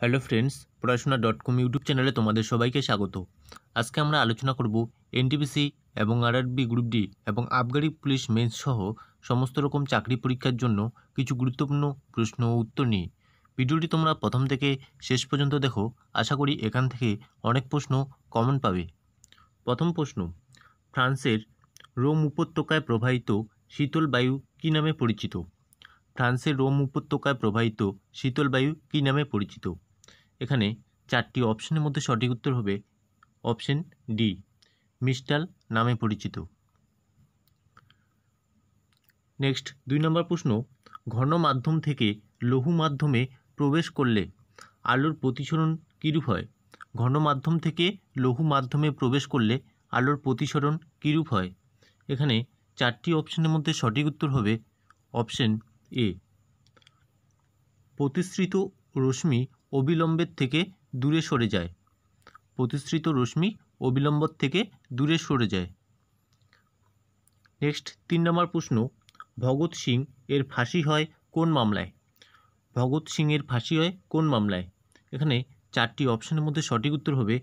hello friends Porashona dot com YouTube চ্যানেলে তোমাদের সবাইকে স্বাগত আজকে আমরা আলোচনা করব এনটিপিসি এবং আরআরবি গ্রুপ ডি এবং আবগারি পুলিশ মেন্স সহ সমস্ত রকম চাকরি পরীক্ষার জন্য কিছু গুরুত্বপূর্ণ প্রশ্ন ও উত্তর নিয়ে ভিডিওটি তোমরা প্রথম থেকে শেষ পর্যন্ত দেখো আশা করি এখান থেকে অনেক প্রশ্ন কমন পাবে প্রথম প্রশ্ন ফ্রান্সের রোম উপত্যকায় প্রবাহিত শীতল বায়ু কী নামে পরিচিত ফ্রান্সের রোম উপত্যকায় প্রবাহিত শীতল বায়ু কী নামে পরিচিত এখানে চারটি অপশনের মধ্যে সঠিক উত্তর হবে অপশন ডি মিস্টাল নামে পরিচিত নেক্সট দুই নম্বর প্রশ্ন ঘন মাধ্যম থেকে লঘু মাধ্যমে প্রবেশ করলে আলোর প্রতিসরণ কীরূপ হয় ঘন মাধ্যম থেকে লঘু মাধ্যমে প্রবেশ করলে আলোর প্রতিসরণ কীরূপ হয় এখানে চারটি অপশনের মধ্যে সঠিক উত্তর হবে অপশন এ প্রতিশ্রিত রশ্মি অবিলম্বের থেকে দূরে সরে যায় প্রতিশ্রিত রশ্মি অবিলম্বর থেকে দূরে সরে যায় নেক্সট তিন নম্বর প্রশ্ন ভগৎ সিং এর ফাঁসি হয় কোন মামলায় ভগৎ সিং এর ফাঁসি হয় কোন মামলায় এখানে চারটি অপশনের মধ্যে সঠিক উত্তর হবে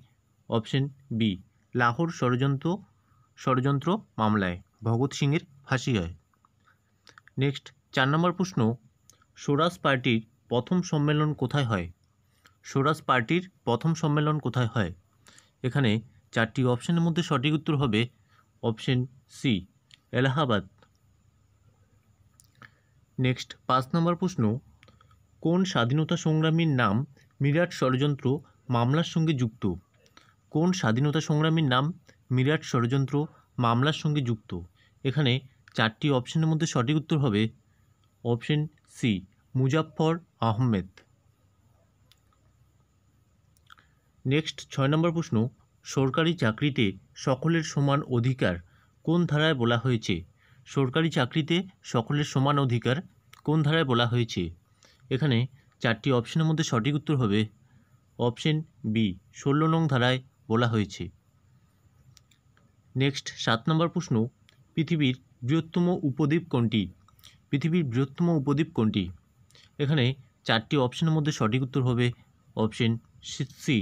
অপশন বি লাহোর ষড়যন্ত্র ষড়যন্ত্র মামলায় ভগৎ সিংয়ের ফাঁসি হয় নেক্সট চার নম্বর প্রশ্ন স্বরাজ পার্টির প্রথম সম্মেলন কোথায় হয় স্বরাজ পার্টির প্রথম সম্মেলন কোথায় হয় এখানে চারটি অপশনের মধ্যে সঠিক উত্তর হবে অপশন সি এলাহাবাদ নেক্সট পাঁচ নম্বর প্রশ্ন কোন স্বাধীনতা সংগ্রামীর নাম মিরাট ষড়যন্ত্র মামলার সঙ্গে যুক্ত কোন স্বাধীনতা সংগ্রামীর নাম মিরাট ষড়যন্ত্র মামলার সঙ্গে যুক্ত এখানে চারটি অপশনের মধ্যে সঠিক উত্তর হবে option C Muzaffar Ahmed next ছয় নম্বর প্রশ্ন সরকারি চাকরিতে সকলের সমান অধিকার কোন ধারায় বলা হয়েছে সরকারি চাকরিতে সকলের সমান অধিকার কোন ধারায় বলা হয়েছে এখানে চারটি অপশনের মধ্যে সঠিক উত্তর হবে অপশন বি ষোলো নং ধারায় বলা হয়েছে নেক্সট সাত নম্বর প্রশ্ন পৃথিবীর বৃহত্তম উপদ্বীপ কোনটি পৃথিবীর বৃহত্তম উপদ্বীপ কোনটি এখানে চারটি অপশনের মধ্যে সঠিক উত্তর হবে option C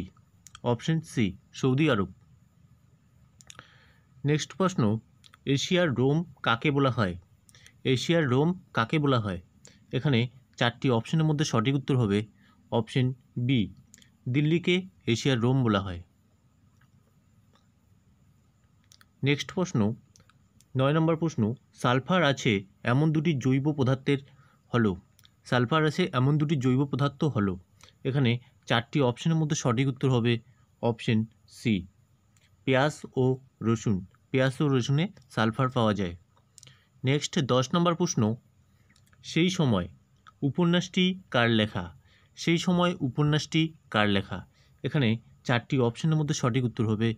option C Saudi Arab next প্রশ্ন এশিয়ার রোম কাকে বলা হয় এশিয়ার রোম কাকে বলা হয় এখানে চারটি অপশনের মধ্যে সঠিক উত্তর হবে অপশন বি দিল্লিকে এশিয়ার রোম বলা হয় নেক্সট প্রশ্ন নয় নম্বর প্রশ্ন সালফার আছে এমন দুটি জৈব পদার্থের হলো সালফার আছে এমন দুটি জৈব পদার্থ হলো এখানে চারটি অপশনের মধ্যে সঠিক উত্তর হবে অপশন সি পেঁয়াজ ও রসুন পেঁয়াজ ও রসুনে সালফার পাওয়া যায় নেক্সট দশ নম্বর প্রশ্ন সেই সময় উপন্যাসটি কার লেখা সেই সময় উপন্যাসটি কার লেখা এখানে চারটি অপশনের মধ্যে সঠিক উত্তর হবে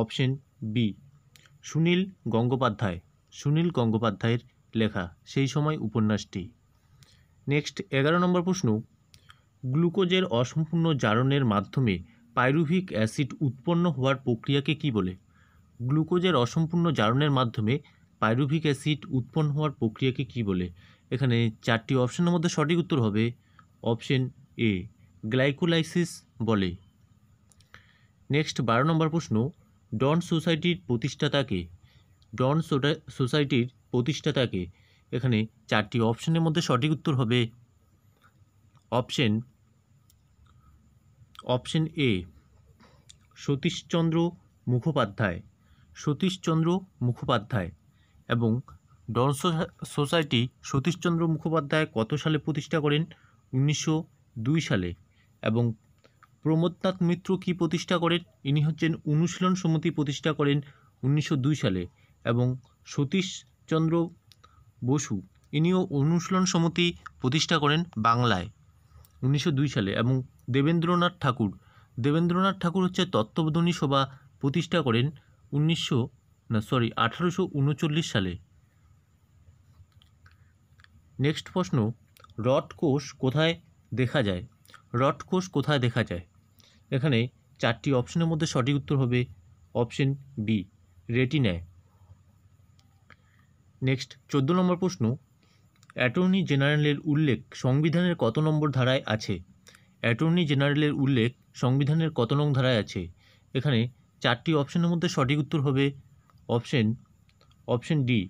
অপশন বি সুনীল গঙ্গোপাধ্যায় সুনীল গঙ্গোপাধ্যায়ের লেখা সেই সময় উপন্যাসটি নেক্সট এগারো নম্বর প্রশ্ন গ্লুকোজের অসম্পূর্ণ জারণের মাধ্যমে পাইরুভিক অ্যাসিড উৎপন্ন হওয়ার প্রক্রিয়াকে কি বলে গ্লুকোজের অসম্পূর্ণ জারণের মাধ্যমে পাইরুভিক অ্যাসিড উৎপন্ন হওয়ার প্রক্রিয়াকে কি বলে এখানে চারটি অপশানের মধ্যে সঠিক উত্তর হবে অপশন এ গ্লাইকোলাইসিস বলে নেক্সট বারো নম্বর প্রশ্ন ডন সোসাইটির প্রতিষ্ঠাতাকে ডন সোসাইটির প্রতিষ্ঠাতাকে এখানে চারটি অপশনের মধ্যে সঠিক উত্তর হবে option option A Satishchandra Mukhopadhyay Satishchandra Mukhopadhyay এবং ডন সোসাইটি সতীশচন্দ্র মুখোপাধ্যায় কত সালে প্রতিষ্ঠা করেন উনিশশো সালে এবং প্রমোদনাথ মিত্র কি প্রতিষ্ঠা করেন ইনি হচ্ছেন অনুশীলন সমিতি প্রতিষ্ঠা করেন উনিশশো সালে এবং সতীশচন্দ্র বসু ইনিও অনুশীলন সমিতি প্রতিষ্ঠা করেন বাংলায় উনিশশো সালে এবং দেবেন্দ্রনাথ ঠাকুর দেবেন্দ্রনাথ ঠাকুর হচ্ছে তত্ত্ববোধনী সভা প্রতিষ্ঠা করেন উনিশশো না সরি আঠারোশো উনচল্লিশ সালে নেক্সট প্রশ্ন রড কোষ কোথায় দেখা যায় রড কোষ কোথায় দেখা যায় এখানে চারটি অপশনের মধ্যে সঠিক উত্তর হবে অপশন বি রেটিনায় নেক্সট চোদ্দো নম্বর প্রশ্ন অ্যাটর্নি জেনারেলের উল্লেখ সংবিধানের কত নম্বর ধারায় আছে অ্যাটর্নি জেনারেলের উল্লেখ সংবিধানের কত নং ধারায় আছে এখানে চারটি অপশনের মধ্যে সঠিক উত্তর হবে অপশন অপশন ডি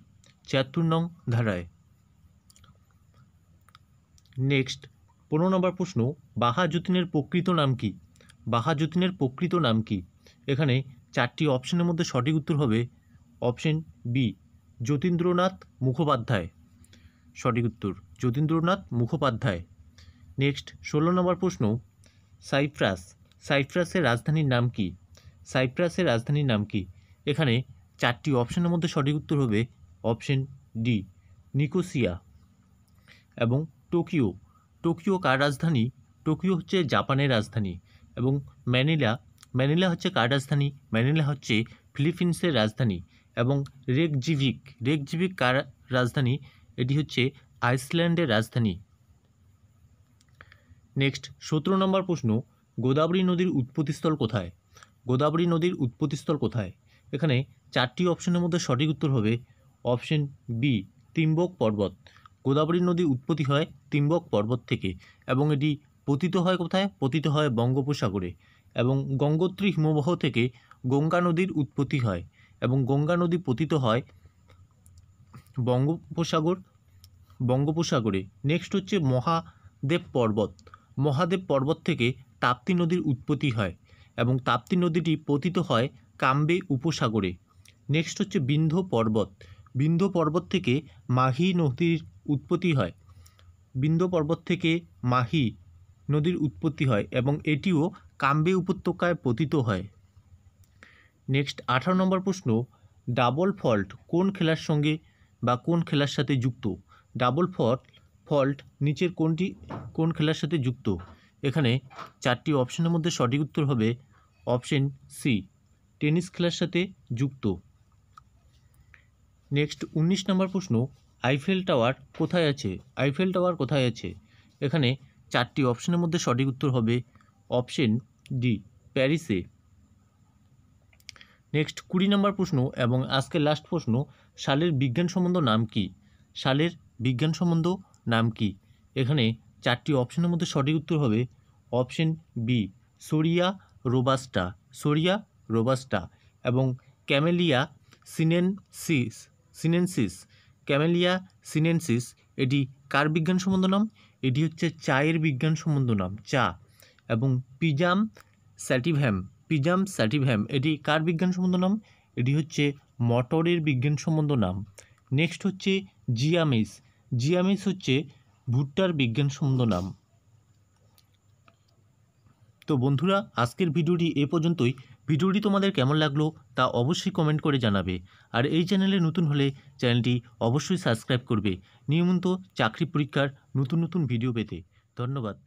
ছিয়াত্তর নং ধারায় নেক্সট পনেরো নম্বর প্রশ্ন বাহা যতীনের প্রকৃত নাম কি বাহা যতীনের প্রকৃত নাম কি এখানে চারটি অপশনের মধ্যে সঠিক উত্তর হবে অপশন বি যতীন্দ্রনাথ মুখোপাধ্যায় সঠিক উত্তর যতীন্দ্রনাথ মুখোপাধ্যায় নেক্সট ষোলো নম্বর প্রশ্ন সাইপ্রাস সাইপ্রাসের রাজধানীর নাম কি সাইপ্রাসের রাজধানীর নাম কি এখানে চারটি অপশনের মধ্যে সঠিক উত্তর হবে অপশন ডি নিকোসিয়া এবং টোকিও টোকিও কার রাজধানী টোকিও হচ্ছে জাপানের রাজধানী এবং ম্যানিলা ম্যানিলা হচ্ছে কার রাজধানী ম্যানিলা হচ্ছে ফিলিপিন্সের রাজধানী এবং রেকজিভিক রেকজিভিক কার রাজধানী এটি হচ্ছে আইসল্যান্ডের রাজধানী নেক্সট সতেরো নম্বর প্রশ্ন গোদাবরী নদীর উৎপত্তিস্থল কোথায় গোদাবরী নদীর উৎপত্তিস্থল কোথায় এখানে চারটি অপশনের মধ্যে সঠিক উত্তর হবে অপশন বি তিম্বক পর্বত গোদাবরী নদী উৎপত্তি হয় তিম্বক পর্বত থেকে এবং এটি পতিত হয় কোথায় পতিত হয় বঙ্গোপসাগরে এবং গঙ্গোত্রী হিমবাহ থেকে গঙ্গা নদীর উৎপত্তি হয় এবং গঙ্গা নদী পতিত হয় বঙ্গোপসাগর বঙ্গোপসাগরে নেক্সট হচ্ছে মহাদেব পর্বত মহাদেব পর্বত থেকে তাপ্তি নদীর উৎপত্তি হয় এবং তাপ্তি নদীটি পতিত হয় কাম্বে উপসাগরে নেক্সট হচ্ছে বিন্ধ্য পর্বত বিন্ধ্য পর্বত থেকে মাহি নদীর উৎপত্তি হয় বিন্ধ্য পর্বত থেকে মাহি নদীর উৎপত্তি হয় এবং এটিও কাম্বে উপত্যকায় পতিত হয় নেক্সট আঠারো নম্বর প্রশ্ন ডাবল ফল্ট কোন খেলার সঙ্গে বা কোন খেলার সাথে যুক্ত ডাবল ফল্ট ফল্ট নিচের কোনটি কোন খেলার সাথে যুক্ত এখানে চারটি অপশনের মধ্যে সঠিক উত্তর হবে অপশন সি টেনিস খেলার সাথে যুক্ত নেক্সট উনিশ নম্বর প্রশ্ন আইফেল টাওয়ার কোথায় আছে আইফেল টাওয়ার কোথায় আছে এখানে চারটি অপশনের মধ্যে সঠিক উত্তর হবে অপশন ডি প্যারিসে নেক্সট কুড়ি নম্বর প্রশ্ন এবং আজকের লাস্ট প্রশ্ন শালের বিজ্ঞান সম্বন্ধ নাম কি শালের বিজ্ঞান সম্বন্ধ নাম কি এখানে চারটি অপশনের মধ্যে সঠিক উত্তর হবে অপশন বি সোরিয়া রোবাস্টা সোরিয়া রোবাস্টা এবং Camellia sinensis sinensis Camellia sinensis এটি কার বিজ্ঞান সম্বন্ধ নাম এটি হচ্ছে চায়ের বিজ্ঞান সম্বন্ধ নাম চা এবং পিজাম স্যাটিভ্যাম পিজাম স্যাটিভ্যাম এটি কার বিজ্ঞান সম্বন্ধ নাম এটি হচ্ছে মটরের বিজ্ঞান সম্বন্ধ নাম নেক্সট হচ্ছে জিয়ামিস জিয়ামিস হচ্ছে ভুট্টার বিজ্ঞান সম্বন্ধ নাম তো বন্ধুরা আজকের ভিডিওটি এ পর্যন্তই ভিডিওটি তোমাদের কেমন লাগলো তা অবশ্যই কমেন্ট করে জানাবে আর এই চ্যানেলে নতুন হলে চ্যানেলটি অবশ্যই সাবস্ক্রাইব করবে নিয়মিত চাকরি পরীক্ষার নতুন নতুন ভিডিও পেতে ধন্যবাদ